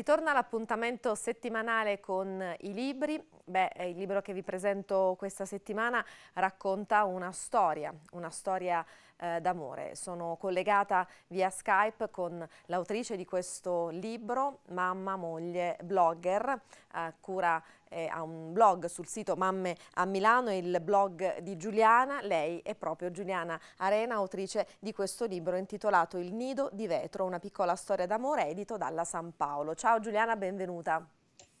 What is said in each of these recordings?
Ritorna l'appuntamento settimanale con i libri. Beh, eh, il libro che vi presento questa settimana racconta una storia, una storia eh, d'amore. Sono collegata via Skype con l'autrice di questo libro, mamma, moglie, blogger, eh, cura eh, ha un blog sul sito Mamme a Milano, il blog di Giuliana, lei è proprio Giuliana Arena, autrice di questo libro intitolato Il nido di vetro, una piccola storia d'amore edito dalla San Paolo. Ciao Giuliana, benvenuta.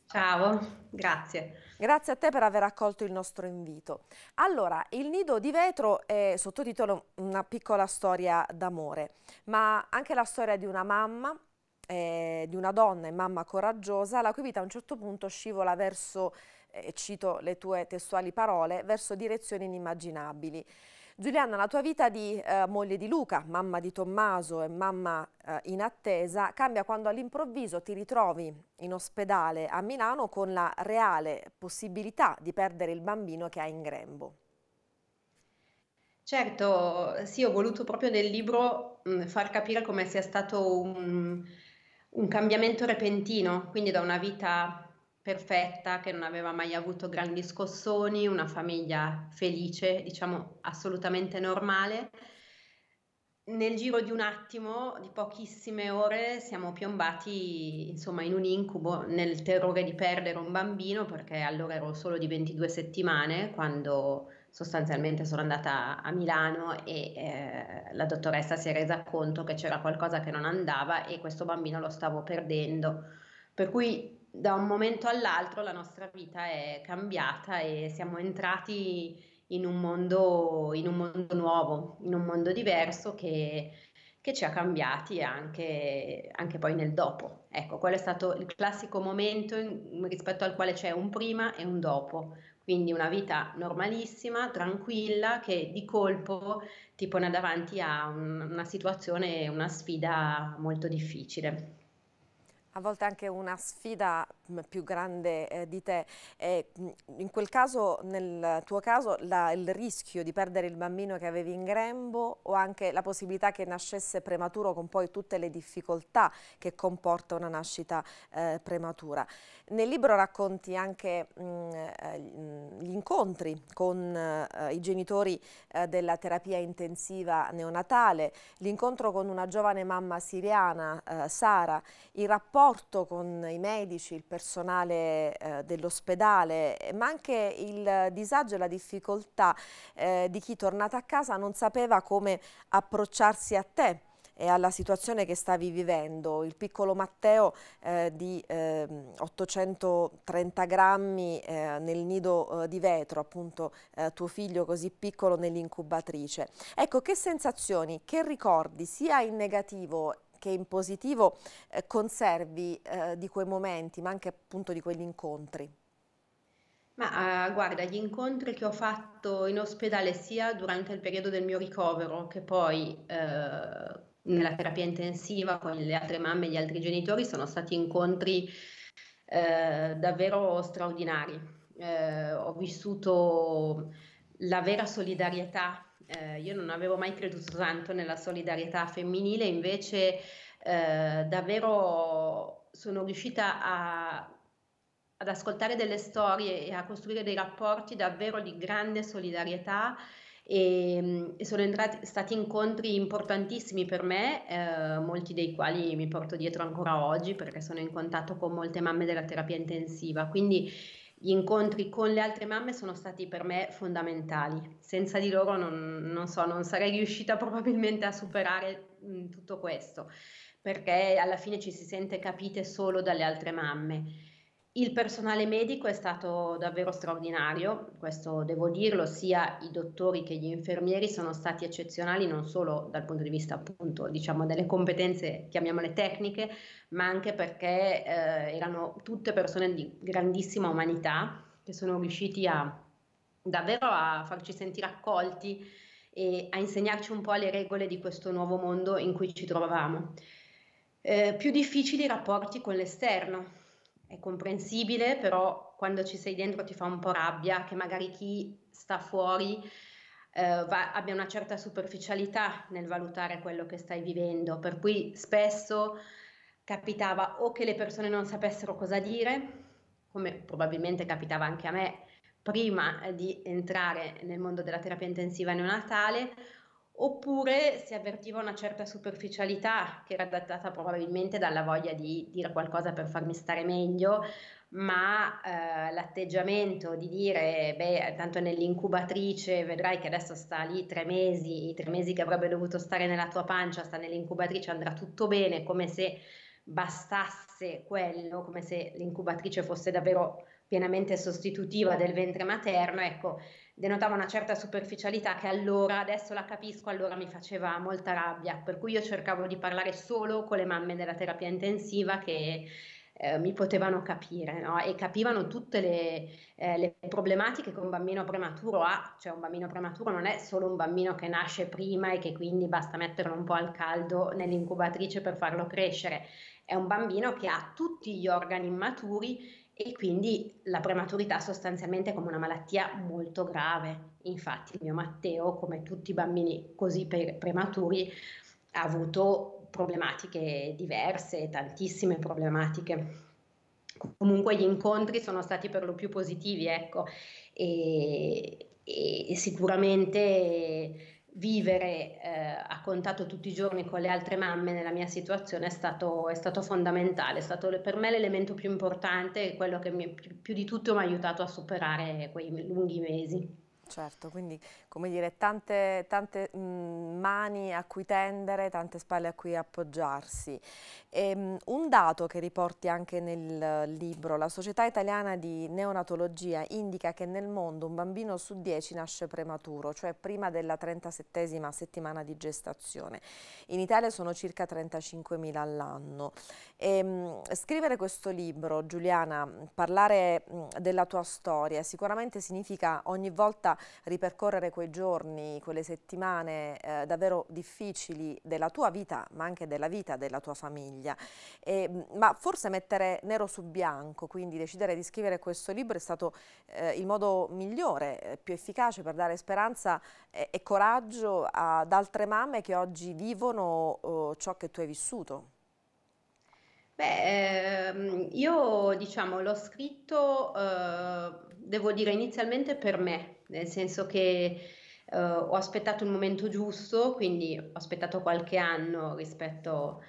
Ciao, grazie. Grazie a te per aver accolto il nostro invito. Allora, Il nido di vetro è sottotitolo Una piccola storia d'amore, ma anche la storia di una mamma eh, di una donna e mamma coraggiosa, la cui vita a un certo punto scivola verso, eh, cito le tue testuali parole, verso direzioni inimmaginabili. Giuliana, la tua vita di eh, moglie di Luca, mamma di Tommaso e mamma eh, in attesa, cambia quando all'improvviso ti ritrovi in ospedale a Milano con la reale possibilità di perdere il bambino che hai in grembo. Certo, sì, ho voluto proprio nel libro mh, far capire come sia stato un un cambiamento repentino, quindi da una vita perfetta che non aveva mai avuto grandi scossoni, una famiglia felice, diciamo assolutamente normale, nel giro di un attimo, di pochissime ore, siamo piombati insomma in un incubo nel terrore di perdere un bambino perché allora ero solo di 22 settimane quando sostanzialmente sono andata a Milano e eh, la dottoressa si è resa conto che c'era qualcosa che non andava e questo bambino lo stavo perdendo. Per cui da un momento all'altro la nostra vita è cambiata e siamo entrati in un mondo, in un mondo nuovo, in un mondo diverso che, che ci ha cambiati anche, anche, poi nel dopo. Ecco, quello è stato il classico momento in, rispetto al quale c'è un prima e un dopo, quindi una vita normalissima, tranquilla, che di colpo ti pone davanti a un, una situazione, una sfida molto difficile a volte anche una sfida mm, più grande eh, di te. E, mm, in quel caso, nel tuo caso, la, il rischio di perdere il bambino che avevi in grembo o anche la possibilità che nascesse prematuro con poi tutte le difficoltà che comporta una nascita eh, prematura. Nel libro racconti anche mh, mm, eh, gli incontri con eh, i genitori eh, della terapia intensiva neonatale, l'incontro con una giovane mamma siriana, eh, Sara, il rapporto rapporto con i medici, il personale eh, dell'ospedale, ma anche il disagio e la difficoltà eh, di chi tornata a casa non sapeva come approcciarsi a te e alla situazione che stavi vivendo. Il piccolo Matteo eh, di eh, 830 grammi eh, nel nido eh, di vetro, appunto eh, tuo figlio così piccolo nell'incubatrice. Ecco, che sensazioni, che ricordi sia in negativo che in positivo eh, conservi eh, di quei momenti, ma anche appunto di quegli incontri? Ma eh, guarda, gli incontri che ho fatto in ospedale sia durante il periodo del mio ricovero che poi eh, nella terapia intensiva con le altre mamme e gli altri genitori sono stati incontri eh, davvero straordinari. Eh, ho vissuto la vera solidarietà eh, io non avevo mai creduto tanto nella solidarietà femminile, invece eh, davvero sono riuscita a, ad ascoltare delle storie e a costruire dei rapporti davvero di grande solidarietà e, e sono entrati, stati incontri importantissimi per me, eh, molti dei quali mi porto dietro ancora oggi perché sono in contatto con molte mamme della terapia intensiva. Quindi gli incontri con le altre mamme sono stati per me fondamentali, senza di loro non, non, so, non sarei riuscita probabilmente a superare mh, tutto questo, perché alla fine ci si sente capite solo dalle altre mamme. Il personale medico è stato davvero straordinario, questo devo dirlo, sia i dottori che gli infermieri sono stati eccezionali non solo dal punto di vista appunto diciamo delle competenze, chiamiamole tecniche, ma anche perché eh, erano tutte persone di grandissima umanità che sono riusciti a davvero a farci sentire accolti e a insegnarci un po' le regole di questo nuovo mondo in cui ci trovavamo. Eh, più difficili i rapporti con l'esterno, è comprensibile, però quando ci sei dentro ti fa un po' rabbia che magari chi sta fuori eh, va, abbia una certa superficialità nel valutare quello che stai vivendo, per cui spesso capitava o che le persone non sapessero cosa dire, come probabilmente capitava anche a me prima di entrare nel mondo della terapia intensiva neonatale, oppure si avvertiva una certa superficialità che era dettata probabilmente dalla voglia di dire qualcosa per farmi stare meglio, ma eh, l'atteggiamento di dire, beh, tanto nell'incubatrice vedrai che adesso sta lì tre mesi, i tre mesi che avrebbe dovuto stare nella tua pancia, sta nell'incubatrice, andrà tutto bene, come se bastasse quello, come se l'incubatrice fosse davvero pienamente sostitutiva del ventre materno, ecco, denotava una certa superficialità che allora, adesso la capisco, allora mi faceva molta rabbia, per cui io cercavo di parlare solo con le mamme della terapia intensiva che eh, mi potevano capire no? e capivano tutte le, eh, le, problematiche che un bambino prematuro ha, cioè un bambino prematuro non è solo un bambino che nasce prima e che quindi basta metterlo un po' al caldo nell'incubatrice per farlo crescere, è un bambino che ha tutti gli organi immaturi e quindi la prematurità sostanzialmente come una malattia molto grave. Infatti il mio Matteo, come tutti i bambini così pre- prematuri, ha avuto problematiche diverse, tantissime problematiche. Comunque gli incontri sono stati per lo più positivi, ecco, e, e sicuramente vivere eh, a contatto tutti i giorni con le altre mamme nella mia situazione è stato, è stato fondamentale, è stato per me l'elemento più importante e quello che mi, più di tutto mi ha aiutato a superare quei lunghi mesi. Certo, quindi come dire, tante, tante mani a cui tendere, tante spalle a cui appoggiarsi. E, ehm, un dato che riporti anche nel libro, la Società Italiana di Neonatologia indica che nel mondo un bambino su dieci nasce prematuro, cioè prima della 37 settimana di gestazione. In Italia sono circa 35.000 all'anno. Ehm, scrivere questo libro, Giuliana, parlare della tua storia sicuramente significa ogni volta ripercorrere quei giorni, quelle settimane eh, davvero difficili della tua vita, ma anche della vita della tua famiglia. E, mm, ma forse mettere nero su bianco, quindi decidere di scrivere questo libro è stato eh, il modo migliore, eh, più efficace per dare speranza e, e coraggio ad altre mamme che oggi vivono oh, ciò che tu hai vissuto. Beh, ehm, io diciamo l'ho scritto, eh, devo dire, inizialmente per me, nel senso che eh, ho aspettato il momento giusto, quindi ho aspettato qualche anno rispetto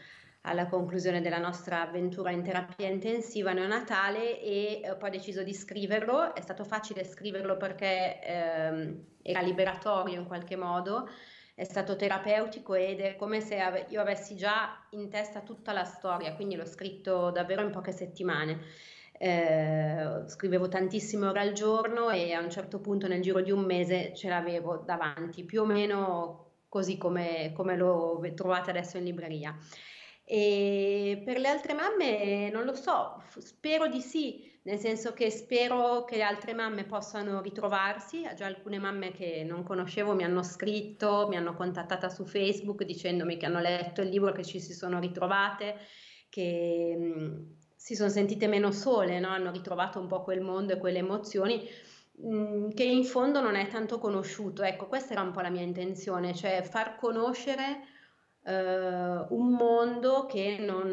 alla conclusione della nostra avventura in terapia intensiva neonatale e eh, poi ho deciso di scriverlo. È stato facile scriverlo perché ehm, era liberatorio in qualche modo, è stato terapeutico ed è come se ave- io avessi già in testa tutta la storia, quindi l'ho scritto davvero in poche settimane eh, scrivevo tantissime ore al giorno e a un certo punto nel giro di un mese ce l'avevo davanti, più o meno così come, come lo trovate adesso in libreria. E per le altre mamme non lo so, spero di sì, nel senso che spero che le altre mamme possano ritrovarsi, già alcune mamme che non conoscevo mi hanno scritto, mi hanno contattata su Facebook dicendomi che hanno letto il libro, che ci si sono ritrovate, che si sono sentite meno sole, no? hanno ritrovato un po' quel mondo e quelle emozioni mm, che in fondo non è tanto conosciuto. Ecco, questa era un po' la mia intenzione, cioè far conoscere Uh, un mondo che non,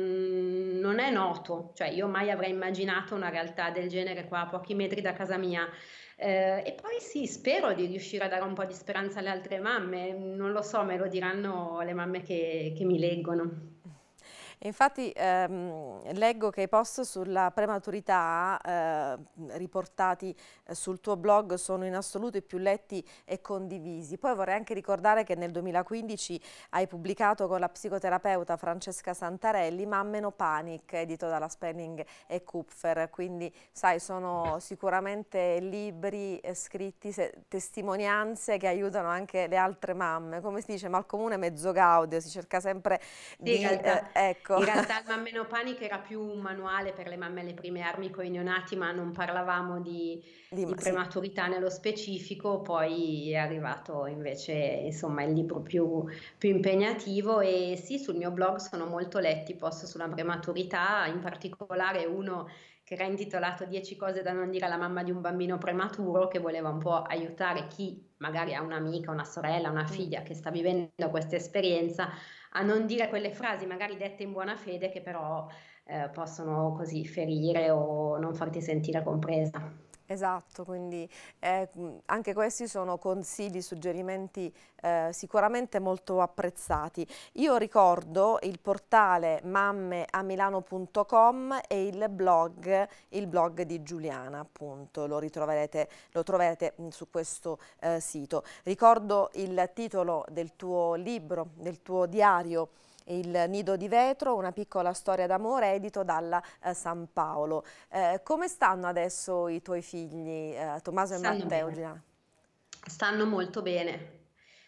non, è noto, cioè io mai avrei immaginato una realtà del genere qua a pochi metri da casa mia. Uh, e poi sì, spero di riuscire a dare un po' di speranza alle altre mamme, non lo so, me lo diranno le mamme che, che mi leggono. Infatti ehm, leggo che i post sulla prematurità ehm, eh, riportati sul tuo blog sono in assoluto i più letti e condivisi. Poi vorrei anche ricordare che nel 2015 hai pubblicato con la psicoterapeuta Francesca Santarelli Mammeno Panic, edito dalla Spenning e Kupfer, quindi sai sono sicuramente libri eh, scritti, se, testimonianze che aiutano anche le altre mamme. Come si dice, mal comune mezzo gaudio, si cerca sempre sì, di... Eh, ecco, Ecco. In realtà il Mammeno Panic era più un manuale per le mamme alle prime armi con i neonati, ma non parlavamo di, di, di prematurità sì. nello specifico, poi è arrivato invece insomma il libro più, più impegnativo e sì sul mio blog sono molto letti post sulla prematurità, in particolare uno che era intitolato 10 cose da non dire alla mamma di un bambino prematuro, che voleva un po' aiutare chi magari ha un'amica, una sorella, una mm. figlia che sta vivendo questa esperienza, a non dire quelle frasi magari dette in buona fede che però eh, possono così ferire o non farti sentire compresa. Esatto, quindi eh, anche questi sono consigli, suggerimenti eh, sicuramente molto apprezzati. Io ricordo il portale mammeamilano.com e il blog, il blog, di Giuliana, appunto, lo, lo troverete su questo eh, sito. Ricordo il titolo del tuo libro, del tuo diario, il nido di vetro, una piccola storia d'amore edito dalla eh, San Paolo. Eh, come stanno adesso i tuoi figli, eh, Tommaso e stanno Matteo? Bene. Stanno molto bene.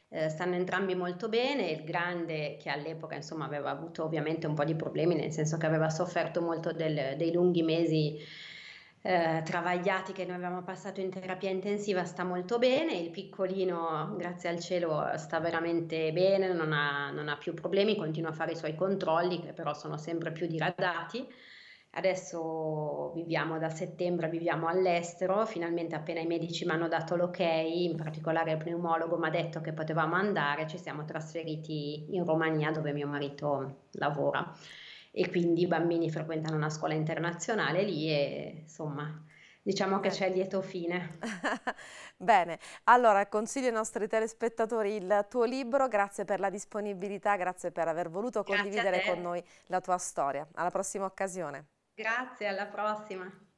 Eh, stanno entrambi molto bene, il grande che all'epoca insomma aveva avuto ovviamente un po' di problemi, nel senso che aveva sofferto molto del, dei lunghi mesi eh, travagliati che noi avevamo passato in terapia intensiva sta molto bene, il piccolino grazie al cielo sta veramente bene, non ha, non ha più problemi, continua a fare i suoi controlli che però sono sempre più diradati. Adesso viviamo da settembre, viviamo all'estero, finalmente appena i medici mi hanno dato l'ok, in particolare il pneumologo mi ha detto che potevamo andare, ci siamo trasferiti in Romania dove mio marito lavora e quindi i bambini frequentano una scuola internazionale lì e insomma diciamo che c'è ecco. lieto fine. Bene, allora consiglio ai nostri telespettatori il tuo libro, grazie per la disponibilità, grazie per aver voluto condividere con noi la tua storia. Alla prossima occasione. Grazie, alla prossima.